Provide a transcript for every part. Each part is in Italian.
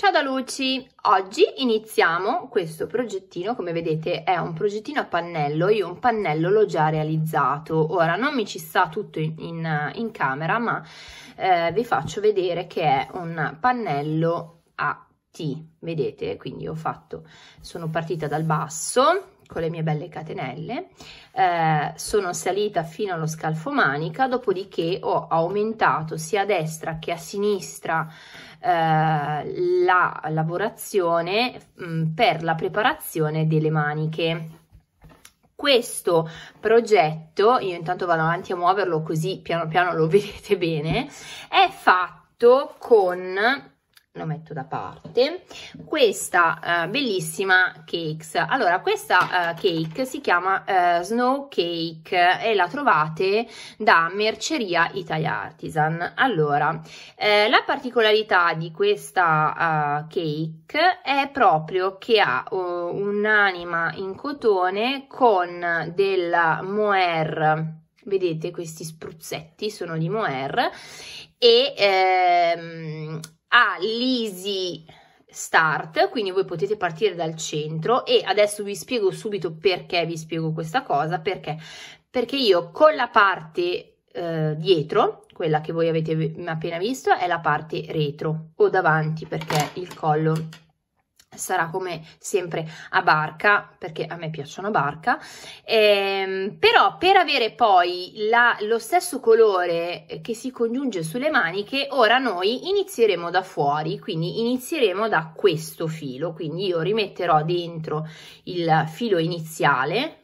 Ciao da Luci! Oggi iniziamo questo progettino, come vedete è un progettino a pannello, io un pannello l'ho già realizzato, ora non mi ci sta tutto in, in, in camera ma eh, vi faccio vedere che è un pannello a T, vedete? Quindi ho fatto, sono partita dal basso, con le mie belle catenelle, eh, sono salita fino allo scalfo manica, dopodiché ho aumentato sia a destra che a sinistra eh, la lavorazione mh, mm, per la preparazione delle maniche questo progetto, io intanto vado avanti a muoverlo così piano piano lo vedete bene, è fatto con lo mm. metto da parte questa eh, bellissima cakes allora questa eh, cake si chiama eh, snow cake e la trovate da merceria italia artisan allora eh, la particolarità di questa eh, cake è proprio che ha oh, un'anima in cotone con del mohair vedete questi spruzzetti sono di mohair e ehm, ha l'easy start, quindi voi potete partire dal centro e adesso vi spiego subito perché vi spiego questa cosa, perché? Perché io con la parte eh, dietro, quella che voi avete appena visto, è la parte retro o davanti perché il collo sarà come sempre a barca perché a me piacciono barca ehm, però per avere poi la, lo stesso colore eh, che si congiunge sulle maniche ora noi inizieremo da fuori quindi inizieremo da questo filo quindi io rimetterò dentro il filo iniziale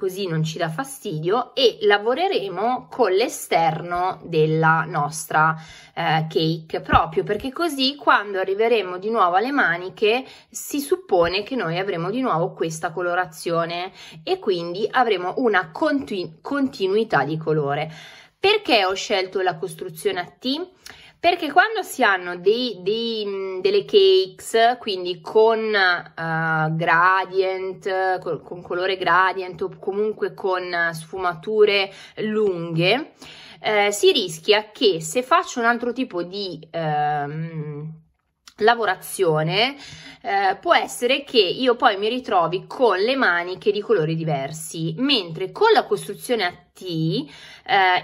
così non ci dà fastidio e lavoreremo con l'esterno della nostra eh, cake proprio perché così quando arriveremo di nuovo alle maniche si suppone che noi avremo di nuovo questa colorazione e quindi avremo una continu continuità di colore perché ho scelto la costruzione a T? perché quando si hanno dei, dei, delle cakes, quindi con uh, gradient, con, con colore gradient o comunque con sfumature lunghe, eh, si rischia che se faccio un altro tipo di ehm, lavorazione eh, può essere che io poi mi ritrovi con le maniche di colori diversi mentre con la costruzione attiva eh,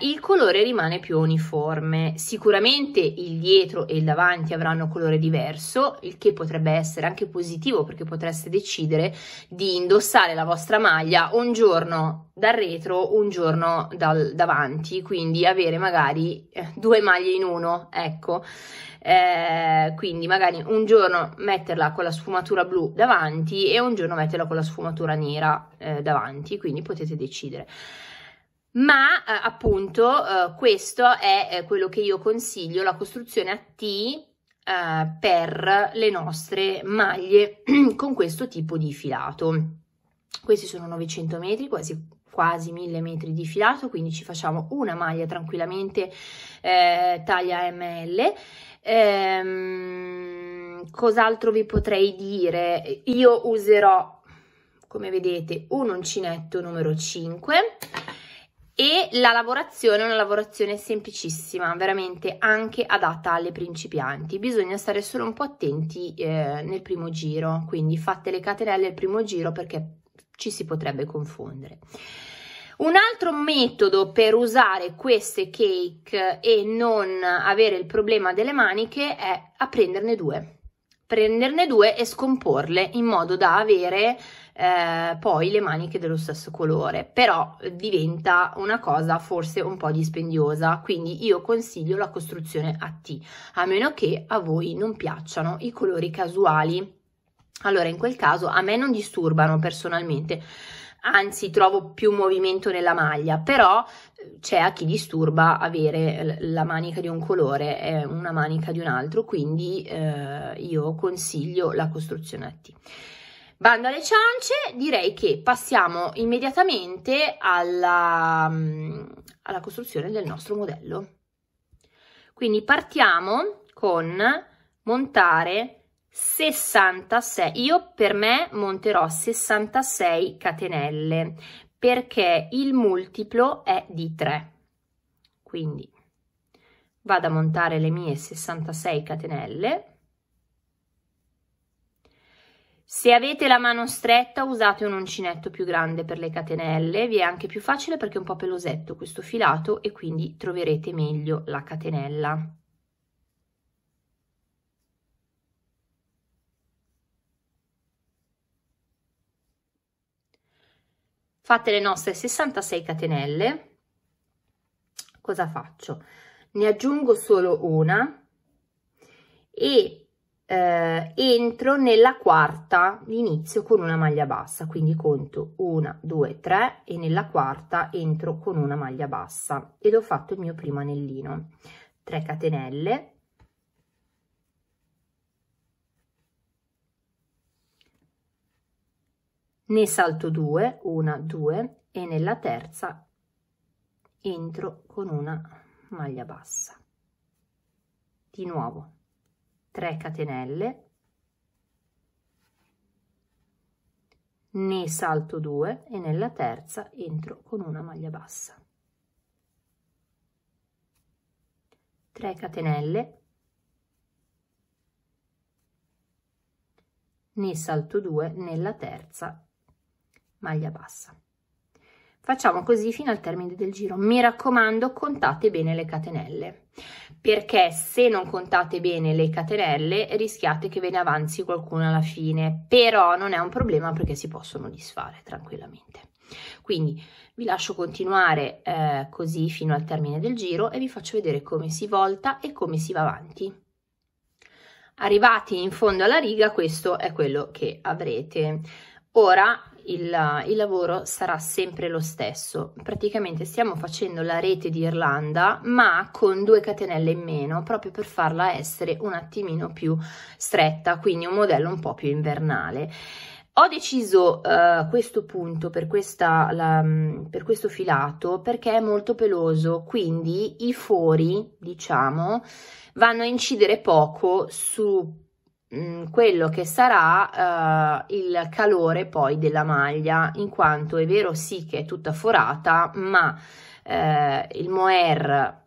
il colore rimane più uniforme. Sicuramente il dietro e il davanti avranno colore diverso, il che potrebbe essere anche positivo perché potreste decidere di indossare la vostra maglia un giorno dal retro, un giorno dal davanti, quindi avere magari eh, due maglie in uno, ecco. Eh, quindi magari un giorno metterla con la sfumatura blu davanti e un giorno metterla con la sfumatura nera eh, davanti, quindi potete decidere ma eh, appunto eh, questo è eh, quello che io consiglio, la costruzione a T eh, per le nostre maglie con questo tipo di filato. Questi sono 900 metri, quasi quasi 1000 metri di filato, quindi ci facciamo una maglia tranquillamente eh, taglia ML. Ehm, cos'altro vi potrei dire? Io userò, come vedete, un uncinetto numero 5 e la lavorazione è una lavorazione semplicissima, veramente anche adatta alle principianti. Bisogna stare solo un po' attenti eh, nel primo giro, quindi fate le catenelle al primo giro perché ci si potrebbe confondere. Un altro metodo per usare queste cake e non avere il problema delle maniche è a prenderne due. Prenderne due e scomporle in modo da avere eh, poi le maniche dello stesso colore, però diventa una cosa forse un po' dispendiosa, quindi io consiglio la costruzione a T, a meno che a voi non piacciono i colori casuali. Allora, in quel caso a me non disturbano personalmente, anzi trovo più movimento nella maglia, però eh, c'è a chi disturba avere la manica di un colore e una manica di un altro, quindi eh, io consiglio la costruzione a T. Bando alle ciance, direi che passiamo immediatamente alla, mm, alla costruzione del nostro modello. Quindi partiamo con montare 66, io per me monterò 66 catenelle perché il multiplo è di 3. Quindi vado a montare le mie 66 catenelle se avete la mano stretta usate un uncinetto più grande per le catenelle, vi è anche più facile perché è un po' pelosetto questo filato e quindi troverete meglio la catenella. Fate le nostre 66 catenelle. Cosa faccio? Ne aggiungo solo una e eh, entro nella quarta inizio con una maglia bassa quindi conto 1 2 3 e nella quarta entro con una maglia bassa ed ho fatto il mio primo anellino 3 catenelle ne salto 2 1 2 e nella terza entro con una maglia bassa di nuovo 3 catenelle ne salto 2 e nella terza entro con una maglia bassa 3 catenelle ne salto 2 nella terza maglia bassa Facciamo così fino al termine del giro. Mi raccomando, contate bene le catenelle, perché se non contate bene le catenelle rischiate che ve ne avanzi qualcuno alla fine, però non è un problema perché si possono disfare tranquillamente. Quindi vi lascio continuare eh, così fino al termine del giro e vi faccio vedere come si volta e come si va avanti. Arrivati in fondo alla riga, questo è quello che avrete. Ora il, il lavoro sarà sempre lo stesso. Praticamente stiamo facendo la rete di Irlanda, ma con due catenelle in meno, proprio per farla essere un attimino più stretta, quindi un modello un po' più invernale. Ho deciso uh, questo punto per, questa, la, mm, per, questo filato perché è molto peloso, quindi i fori, diciamo, vanno a incidere poco su Mm, quello che sarà uh, il calore poi della maglia in quanto è vero sì che è tutta forata ma uh, il mohair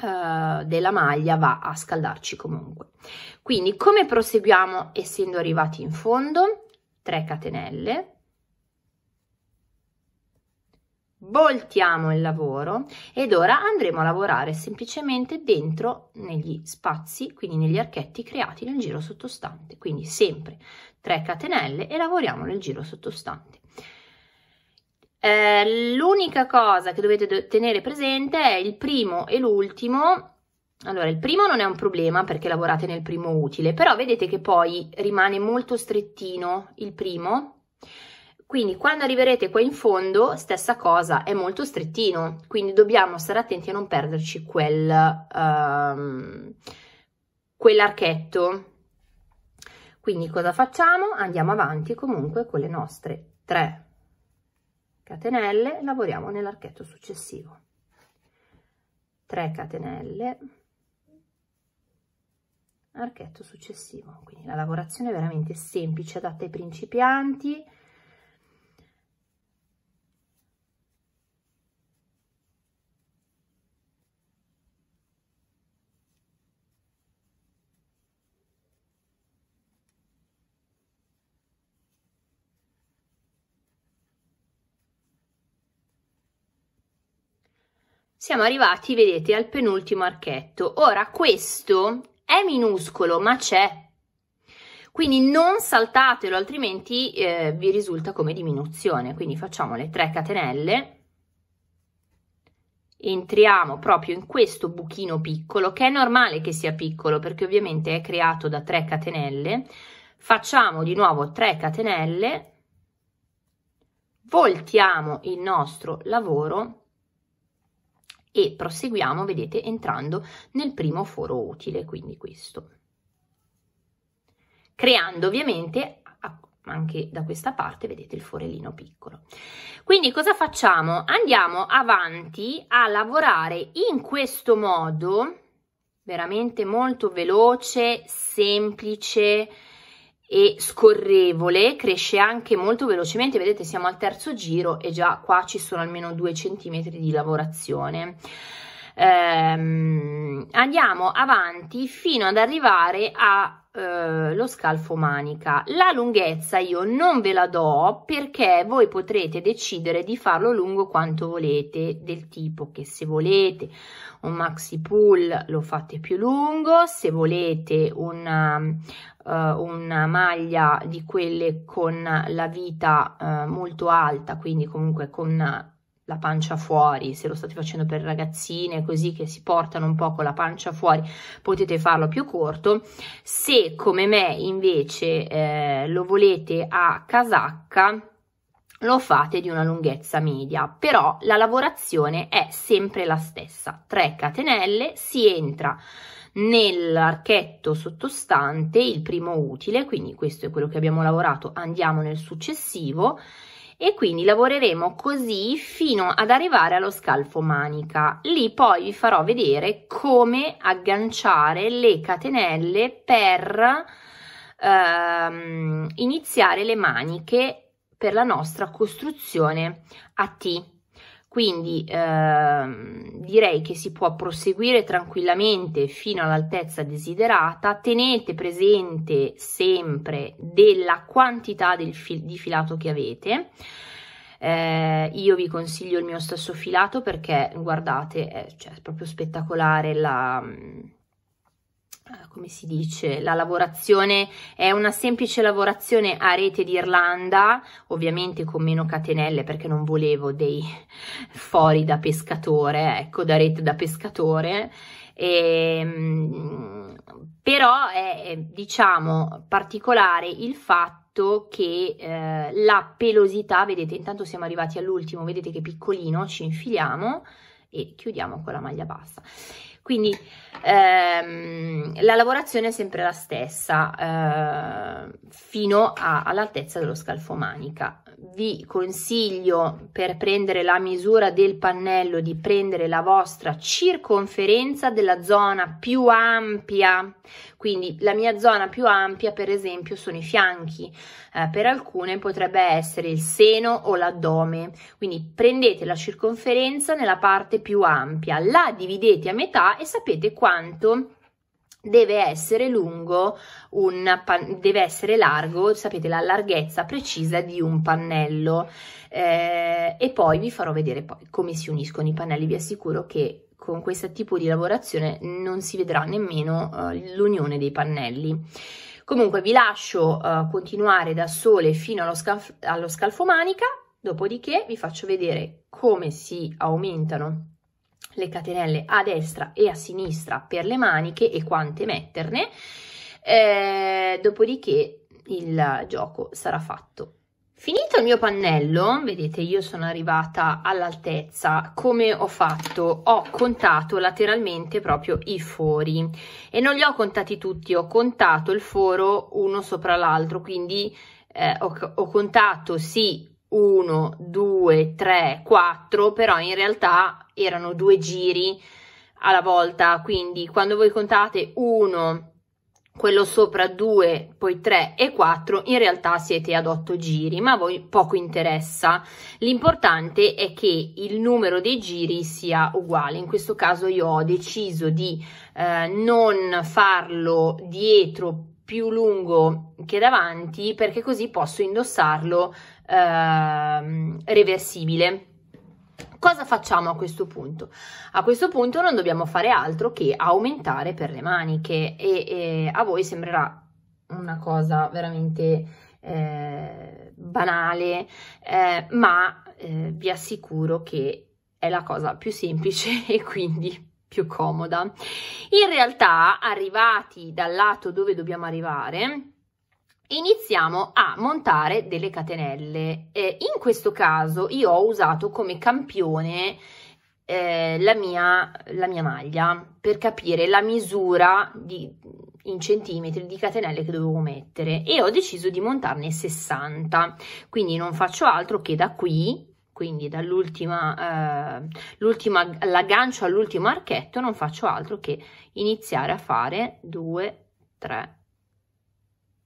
uh, della maglia va a scaldarci comunque quindi come proseguiamo essendo arrivati in fondo 3 catenelle voltiamo il lavoro ed ora andremo a lavorare semplicemente dentro negli spazi quindi negli archetti creati nel giro sottostante quindi sempre 3 catenelle e lavoriamo nel giro sottostante eh, l'unica cosa che dovete tenere presente è il primo e l'ultimo allora, il primo non è un problema perché lavorate nel primo utile, però vedete che poi rimane molto strettino il primo quindi quando arriverete qua in fondo, stessa cosa, è molto strettino, quindi dobbiamo stare attenti a non perderci quel, um, quell'archetto. Quindi cosa facciamo? Andiamo avanti comunque con le nostre tre catenelle, lavoriamo nell'archetto successivo. 3 catenelle, archetto successivo. Quindi la lavorazione è veramente semplice, adatta ai principianti, siamo arrivati, vedete, al penultimo archetto. Ora, questo è minuscolo, ma c'è. Quindi non saltatelo, altrimenti eh, vi risulta come diminuzione. Quindi facciamo le 3 catenelle, entriamo proprio in questo buchino piccolo, che è normale che sia piccolo, perché ovviamente è creato da 3 catenelle. Facciamo di nuovo 3 catenelle, voltiamo il nostro lavoro e proseguiamo, vedete, entrando nel primo foro utile, quindi questo. Creando ovviamente anche da questa parte vedete il forellino piccolo. Quindi cosa facciamo? Andiamo avanti a lavorare in questo modo, veramente molto veloce, semplice, e scorrevole, cresce anche molto velocemente, vedete siamo al terzo giro e già qua ci sono almeno 2 cm di lavorazione. Ehm, andiamo avanti fino ad arrivare a eh, lo scalfo manica. La lunghezza io non ve la do perché voi potrete decidere di farlo lungo quanto volete, del tipo che se volete un maxi pull lo fate più lungo, se volete una, uh, una maglia di quelle con la vita uh, molto alta, quindi comunque con la pancia fuori, se lo state facendo per ragazzine così che si portano un po' con la pancia fuori, potete farlo più corto. Se come me invece eh, lo volete a casacca, lo fate di una lunghezza media, però la lavorazione è sempre la stessa. 3 catenelle, si entra nell'archetto sottostante, il primo utile, quindi questo è quello che abbiamo lavorato, andiamo nel successivo e quindi lavoreremo così fino ad arrivare allo scalfo manica. Lì poi vi farò vedere come agganciare le catenelle per ehm, iniziare le maniche per la nostra costruzione a T quindi ehm, direi che si può proseguire tranquillamente fino all'altezza desiderata. Tenete presente sempre della quantità del fil- di filato che avete. Eh, io vi consiglio il mio stesso filato perché guardate, è, cioè, è proprio spettacolare la Ah, come si dice, la lavorazione è una semplice lavorazione a rete d'Irlanda, ovviamente con meno catenelle perché non volevo dei fori da pescatore, ecco, da rete da pescatore, e, ehm, però è diciamo particolare il fatto che eh, la pelosità, vedete intanto siamo arrivati all'ultimo, vedete che piccolino, ci infiliamo e chiudiamo con la maglia bassa quindi ehm, la lavorazione è sempre la stessa eh, fino all'altezza dello scalfo manica vi consiglio per prendere la misura del pannello di prendere la vostra circonferenza della zona più ampia. Quindi la mia zona più ampia, per esempio, sono i fianchi. Eh, per alcune potrebbe essere il seno o l'addome. Quindi prendete la circonferenza nella parte più ampia, la dividete a metà e sapete quanto deve essere lungo un deve essere largo sapete la larghezza precisa di un pannello eh, e poi vi farò vedere poi come si uniscono i pannelli vi assicuro che con questo tipo di lavorazione non si vedrà nemmeno eh, l'unione dei pannelli comunque vi lascio eh, continuare da sole fino allo, scalf- allo scalfomanica dopodiché vi faccio vedere come si aumentano le catenelle a destra e a sinistra per le maniche e quante metterne, eh, dopodiché il gioco sarà fatto. Finito il mio pannello, vedete io sono arrivata all'altezza, come ho fatto? Ho contato lateralmente proprio i fori e non li ho contati tutti, ho contato il foro uno sopra l'altro, quindi eh, ho, ho contato sì 1, 2, 3, 4, però in realtà erano due giri alla volta, quindi quando voi contate 1, quello sopra 2, poi 3 e 4, in realtà siete ad 8 giri, ma a voi poco interessa. L'importante è che il numero dei giri sia uguale. In questo caso io ho deciso di eh, non farlo dietro più lungo che davanti perché così posso indossarlo eh, reversibile. Cosa facciamo a questo punto? A questo punto non dobbiamo fare altro che aumentare per le maniche e, e a voi sembrerà una cosa veramente eh, banale, eh, ma eh, vi assicuro che è la cosa più semplice e quindi più comoda. In realtà, arrivati dal lato dove dobbiamo arrivare, iniziamo a montare delle catenelle eh, in questo caso io ho usato come campione eh, la, mia, la mia maglia per capire la misura di, in centimetri di catenelle che dovevo mettere e ho deciso di montarne 60 quindi non faccio altro che da qui quindi dall'ultima eh, l'aggancio all'ultimo archetto non faccio altro che iniziare a fare 2 3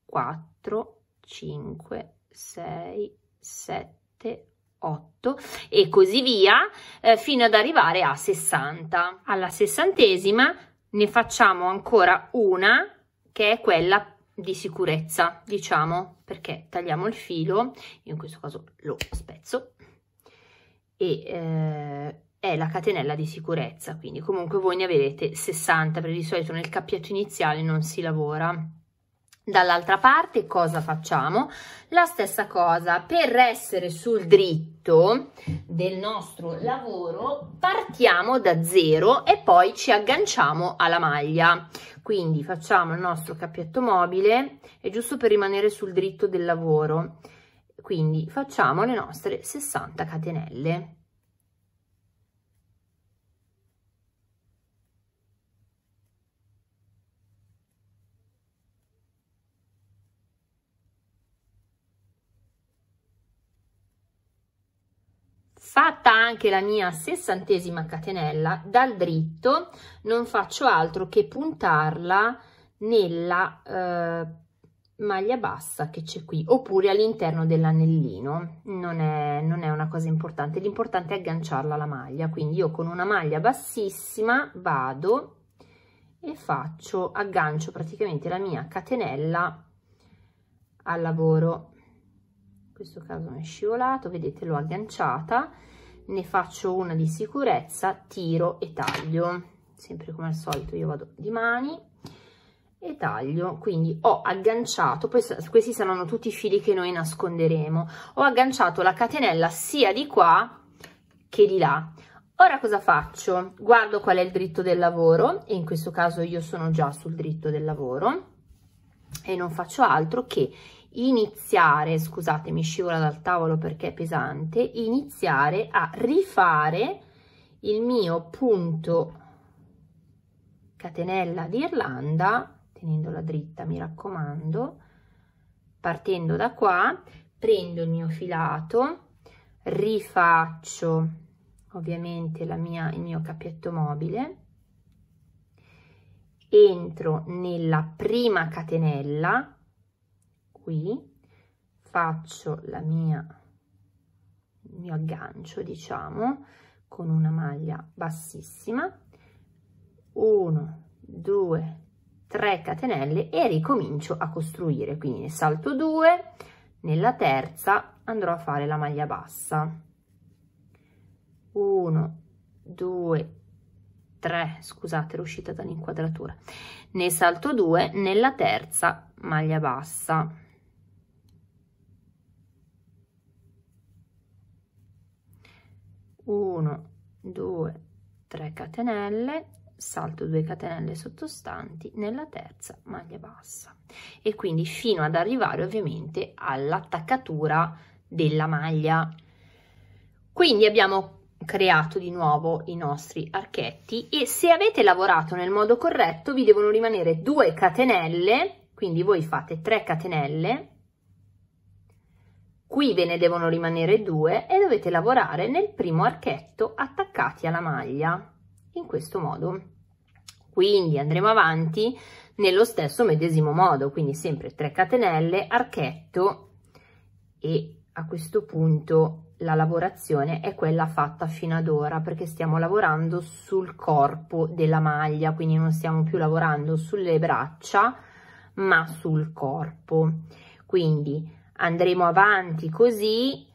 4, 5, 6, 7, 8 e così via eh, fino ad arrivare a 60. Alla sessantesima ne facciamo ancora una che è quella di sicurezza, diciamo, perché tagliamo il filo, io in questo caso lo spezzo e eh, è la catenella di sicurezza, quindi comunque voi ne avete 60 perché di solito nel cappietto iniziale non si lavora. Dall'altra parte cosa facciamo? La stessa cosa, per essere sul dritto del nostro lavoro partiamo da zero e poi ci agganciamo alla maglia. Quindi facciamo il nostro cappietto mobile, è giusto per rimanere sul dritto del lavoro. Quindi facciamo le nostre 60 catenelle. fatta anche la mia sessantesima catenella dal dritto non faccio altro che puntarla nella eh, maglia bassa che c'è qui oppure all'interno dell'anellino non è, non è una cosa importante l'importante è agganciarla alla maglia quindi io con una maglia bassissima vado e faccio aggancio praticamente la mia catenella al lavoro questo caso è scivolato vedete l'ho agganciata ne faccio una di sicurezza tiro e taglio sempre come al solito io vado di mani e taglio quindi ho agganciato questi saranno tutti i fili che noi nasconderemo ho agganciato la catenella sia di qua che di là ora cosa faccio guardo qual è il dritto del lavoro e in questo caso io sono già sul dritto del lavoro e non faccio altro che iniziare, scusatemi, scivola dal tavolo perché è pesante, iniziare a rifare il mio punto catenella di Irlanda, tenendola dritta mi raccomando, partendo da qua, prendo il mio filato, rifaccio ovviamente la mia, il mio cappietto mobile, entro nella prima catenella, qui faccio la mia il mio aggancio diciamo con una maglia bassissima 1 2 3 catenelle e ricomincio a costruire quindi ne salto 2 nella terza andrò a fare la maglia bassa 1 2 3 scusate ero uscita dall'inquadratura ne salto 2 nella terza maglia bassa 1 2 3 catenelle salto 2 catenelle sottostanti nella terza maglia bassa e quindi fino ad arrivare ovviamente all'attaccatura della maglia quindi abbiamo creato di nuovo i nostri archetti e se avete lavorato nel modo corretto vi devono rimanere 2 catenelle quindi voi fate 3 catenelle qui ve ne devono rimanere due e dovete lavorare nel primo archetto attaccati alla maglia in questo modo quindi andremo avanti nello stesso medesimo modo quindi sempre 3 catenelle archetto e a questo punto la lavorazione è quella fatta fino ad ora perché stiamo lavorando sul corpo della maglia quindi non stiamo più lavorando sulle braccia ma sul corpo quindi andremo avanti così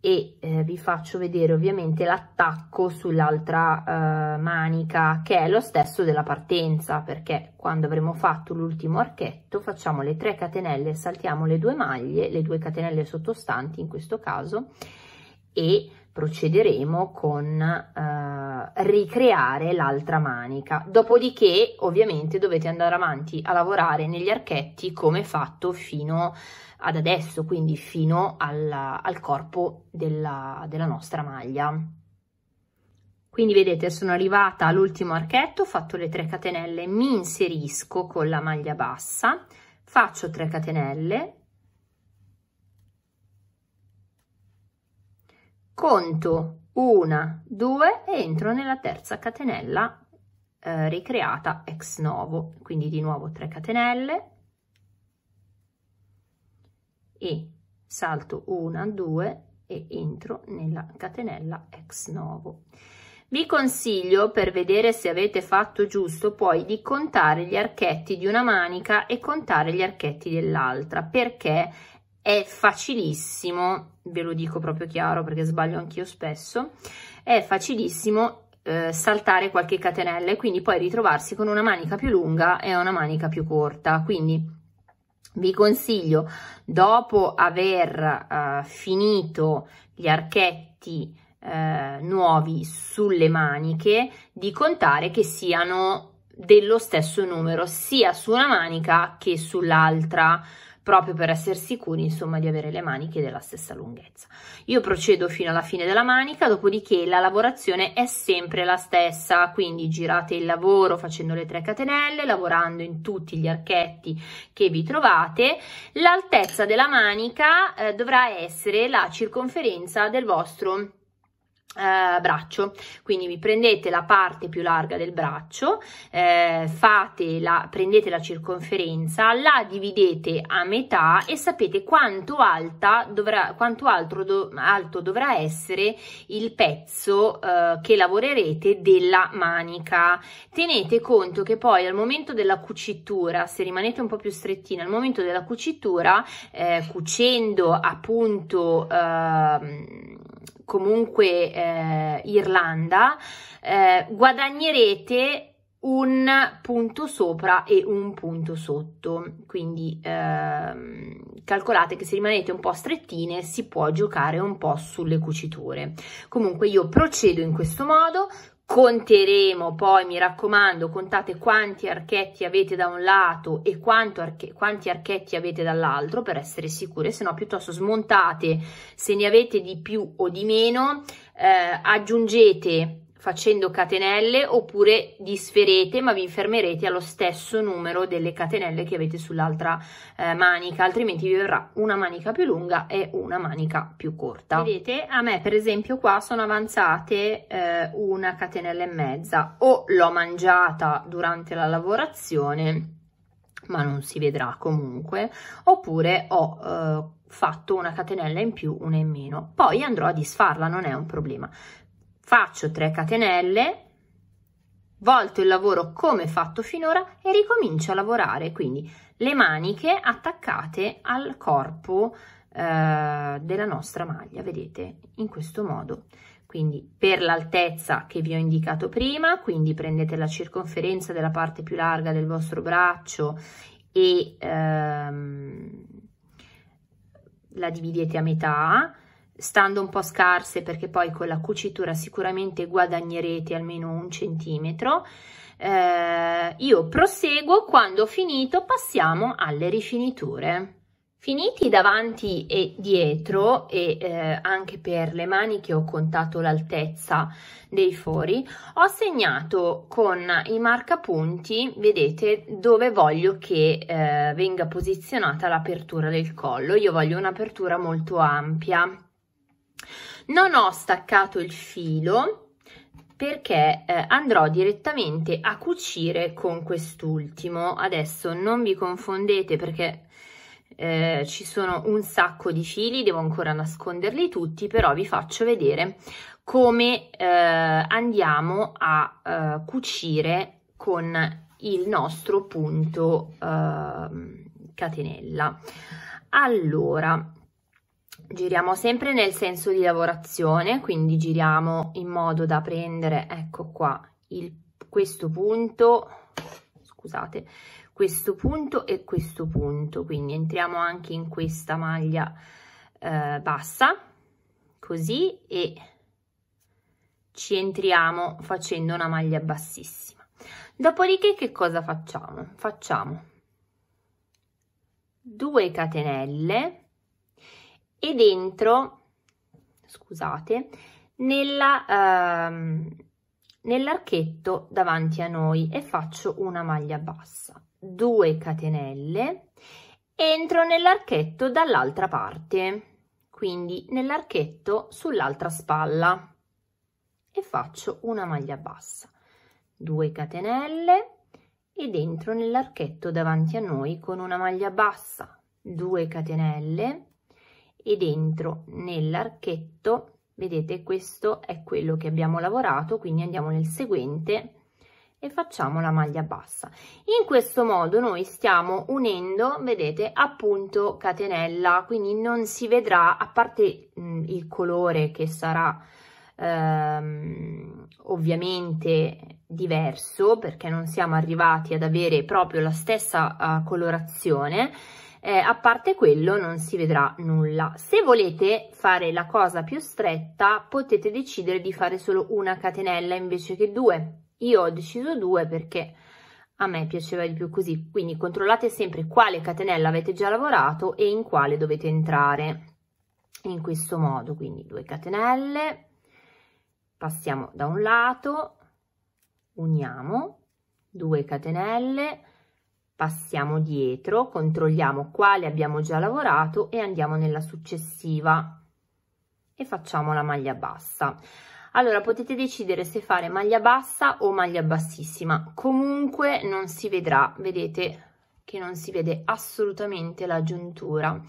e eh, vi faccio vedere ovviamente l'attacco sull'altra eh, manica che è lo stesso della partenza perché quando avremo fatto l'ultimo archetto facciamo le 3 catenelle saltiamo le due maglie le due catenelle sottostanti in questo caso e procederemo con eh, ricreare l'altra manica dopodiché ovviamente dovete andare avanti a lavorare negli archetti come fatto fino a ad adesso, quindi fino alla, al corpo della, della nostra maglia. Quindi vedete sono arrivata all'ultimo archetto, ho fatto le 3 catenelle, mi inserisco con la maglia bassa, faccio 3 catenelle, conto una, due e entro nella terza catenella eh, ricreata ex novo, quindi di nuovo 3 catenelle, e salto una, due e entro nella catenella ex novo. Vi consiglio, per vedere se avete fatto giusto, poi di contare gli archetti di una manica e contare gli archetti dell'altra, perché è facilissimo, ve lo dico proprio chiaro perché sbaglio anch'io spesso, è facilissimo eh, saltare qualche catenella e quindi poi ritrovarsi con una manica più lunga e una manica più corta, quindi vi consiglio dopo aver uh, finito gli archetti uh, nuovi sulle maniche di contare che siano dello stesso numero sia su una manica che sull'altra proprio per essere sicuri insomma di avere le maniche della stessa lunghezza. Io procedo fino alla fine della manica, dopodiché la lavorazione è sempre la stessa, quindi girate il lavoro facendo le tre catenelle, lavorando in tutti gli archetti che vi trovate, l'altezza della manica eh, dovrà essere la circonferenza del vostro Uh, braccio quindi vi prendete la parte più larga del braccio eh, fate la, prendete la circonferenza la dividete a metà e sapete quanto alta dovrà quanto altro do, alto dovrà essere il pezzo eh, che lavorerete della manica tenete conto che poi al momento della cucitura se rimanete un po più strettina al momento della cucitura eh, cucendo appunto ehm, comunque eh, Irlanda, eh, guadagnerete un punto sopra e un punto sotto. Quindi ehm, calcolate che se rimanete un po' strettine si può giocare un po' sulle cuciture. Comunque io procedo in questo modo, conteremo poi mi raccomando contate quanti archetti avete da un lato e arche quanti archetti avete dall'altro per essere sicure se no piuttosto smontate se ne avete di più o di meno eh, aggiungete facendo catenelle oppure disferete ma vi fermerete allo stesso numero delle catenelle che avete sull'altra eh, manica altrimenti vi verrà una manica più lunga e una manica più corta vedete a me per esempio qua sono avanzate eh, una catenella e mezza o l'ho mangiata durante la lavorazione ma non si vedrà comunque oppure ho eh, fatto una catenella in più una in meno poi andrò a disfarla non è un problema faccio 3 catenelle volto il lavoro come fatto finora e ricomincio a lavorare quindi le maniche attaccate al corpo eh, della nostra maglia vedete in questo modo quindi per l'altezza che vi ho indicato prima quindi prendete la circonferenza della parte più larga del vostro braccio e ehm, la dividete a metà stando un po' scarse perché poi con la cucitura sicuramente guadagnerete almeno un centimetro eh, io proseguo quando ho finito passiamo alle rifiniture Finiti davanti e dietro e eh, anche per le maniche ho contato l'altezza dei fori, ho segnato con i marcapunti, vedete, dove voglio che eh, venga posizionata l'apertura del collo. Io voglio un'apertura molto ampia non ho staccato il filo perché eh, andrò direttamente a cucire con quest'ultimo adesso non vi confondete perché eh, ci sono un sacco di fili devo ancora nasconderli tutti però vi faccio vedere come eh, andiamo a eh, cucire con il nostro punto ehm, catenella allora giriamo sempre nel senso di lavorazione quindi giriamo in modo da prendere ecco qua il, questo punto scusate questo punto e questo punto quindi entriamo anche in questa maglia eh, bassa così e ci entriamo facendo una maglia bassissima dopodiché che cosa facciamo facciamo 2 catenelle e dentro, scusate, nella, ehm, nell'archetto davanti a noi e faccio una maglia bassa, 2 catenelle, entro nell'archetto dall'altra parte, quindi nell'archetto sull'altra spalla e faccio una maglia bassa, 2 catenelle e entro nell'archetto davanti a noi con una maglia bassa, 2 catenelle e dentro nell'archetto vedete questo è quello che abbiamo lavorato quindi andiamo nel seguente e facciamo la maglia bassa in questo modo noi stiamo unendo vedete appunto catenella quindi non si vedrà a parte mh, il colore che sarà ehm, ovviamente diverso perché non siamo arrivati ad avere proprio la stessa uh, colorazione eh, a parte quello non si vedrà nulla. Se volete fare la cosa più stretta potete decidere di fare solo una catenella invece che due. Io ho deciso due perché a me piaceva di più così, quindi controllate sempre quale catenella avete già lavorato e in quale dovete entrare. In questo modo, quindi due catenelle, passiamo da un lato, uniamo, 2 catenelle, passiamo dietro, controlliamo quale abbiamo già lavorato e andiamo nella successiva e facciamo la maglia bassa. Allora potete decidere se fare maglia bassa o maglia bassissima, comunque non si vedrà, vedete che non si vede assolutamente la giuntura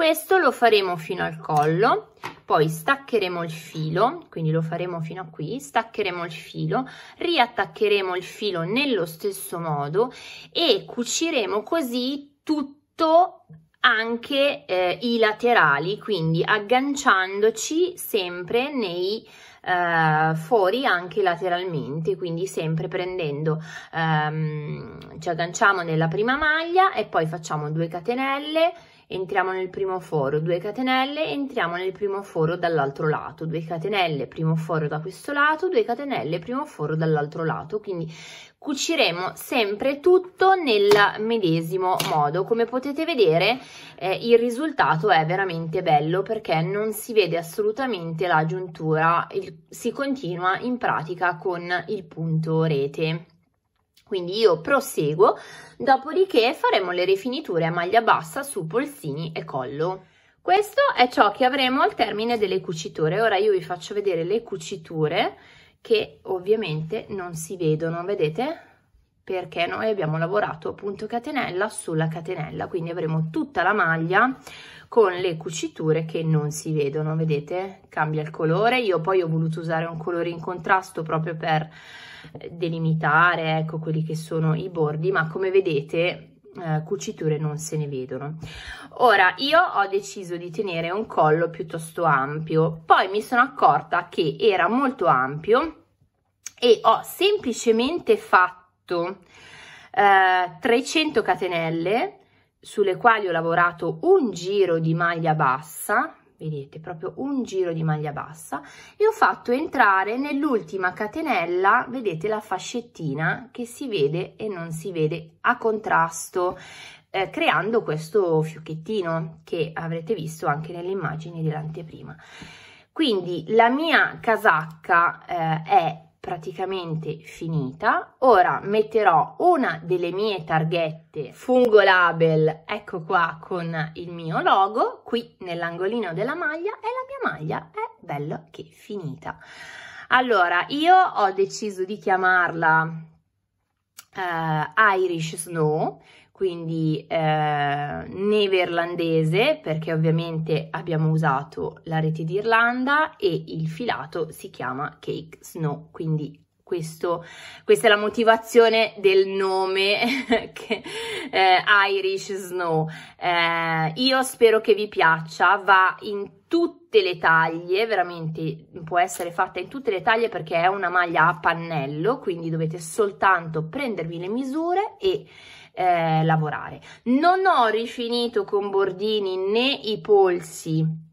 questo lo faremo fino al collo poi staccheremo il filo quindi lo faremo fino a qui staccheremo il filo riattaccheremo il filo nello stesso modo e cuciremo così tutto anche eh, i laterali quindi agganciandoci sempre nei eh, fuori anche lateralmente quindi sempre prendendo ehm, ci agganciamo nella prima maglia e poi facciamo due catenelle entriamo nel primo foro 2 catenelle entriamo nel primo foro dall'altro lato 2 catenelle primo foro da questo lato 2 catenelle primo foro dall'altro lato quindi cuciremo sempre tutto nel medesimo modo come potete vedere eh, il risultato è veramente bello perché non si vede assolutamente la giuntura il, si continua in pratica con il punto rete quindi io proseguo, dopodiché faremo le rifiniture a maglia bassa su polsini e collo. Questo è ciò che avremo al termine delle cuciture. Ora io vi faccio vedere le cuciture che ovviamente non si vedono, vedete? perché noi abbiamo lavorato appunto catenella sulla catenella quindi avremo tutta la maglia con le cuciture che non si vedono vedete cambia il colore io poi ho voluto usare un colore in contrasto proprio per eh, delimitare ecco quelli che sono i bordi ma come vedete eh, cuciture non se ne vedono ora io ho deciso di tenere un collo piuttosto ampio poi mi sono accorta che era molto ampio e ho semplicemente fatto fatto eh, 300 catenelle sulle quali ho lavorato un giro di maglia bassa vedete proprio un giro di maglia bassa e ho fatto entrare nell'ultima catenella vedete la fascettina che si vede e non si vede a contrasto eh, creando questo fiocchettino che avrete visto anche nelle immagini dell'anteprima quindi la mia casacca eh, è praticamente finita. Ora metterò una delle mie targhette Fungo Label, ecco qua con il mio logo, qui nell'angolino della maglia e la mia maglia è bello che finita. Allora, io ho deciso di chiamarla uh, Irish Snow, quindi eh, irlandese perché ovviamente abbiamo usato la rete d'Irlanda e il filato si chiama Cake Snow, quindi questo, questa è la motivazione del nome che, eh, Irish Snow. Eh, io spero che vi piaccia, va in tutte le taglie, veramente può essere fatta in tutte le taglie perché è una maglia a pannello, quindi dovete soltanto prendervi le misure e eh, lavorare. Non ho rifinito con bordini né i polsi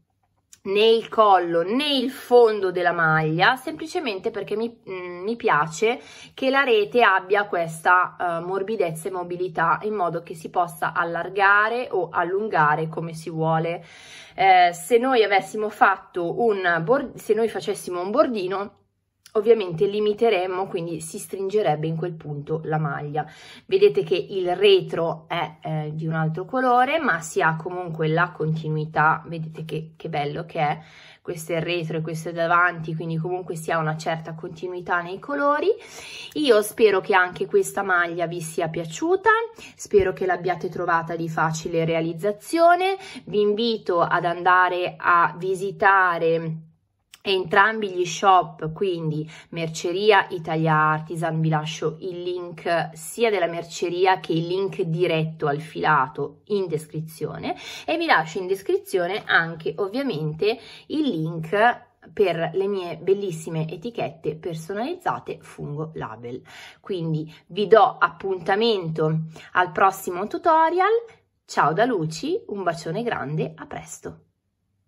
né il collo né il fondo della maglia semplicemente perché mi, mh, mm, mi piace che la rete abbia questa uh, morbidezza e mobilità in modo che si possa allargare o allungare come si vuole eh, se noi avessimo fatto un bord- se noi facessimo un bordino ovviamente limiteremmo quindi si stringerebbe in quel punto la maglia vedete che il retro è eh, di un altro colore ma si ha comunque la continuità vedete che, che bello che è questo è il retro e questo è davanti quindi comunque si ha una certa continuità nei colori io spero che anche questa maglia vi sia piaciuta spero che l'abbiate trovata di facile realizzazione vi invito ad andare a visitare entrambi gli shop, quindi Merceria Italia Artisan, vi lascio il link sia della merceria che il link diretto al filato in descrizione e vi lascio in descrizione anche ovviamente il link per le mie bellissime etichette personalizzate Fungo Label. Quindi vi do appuntamento al prossimo tutorial, ciao da Luci, un bacione grande, a presto!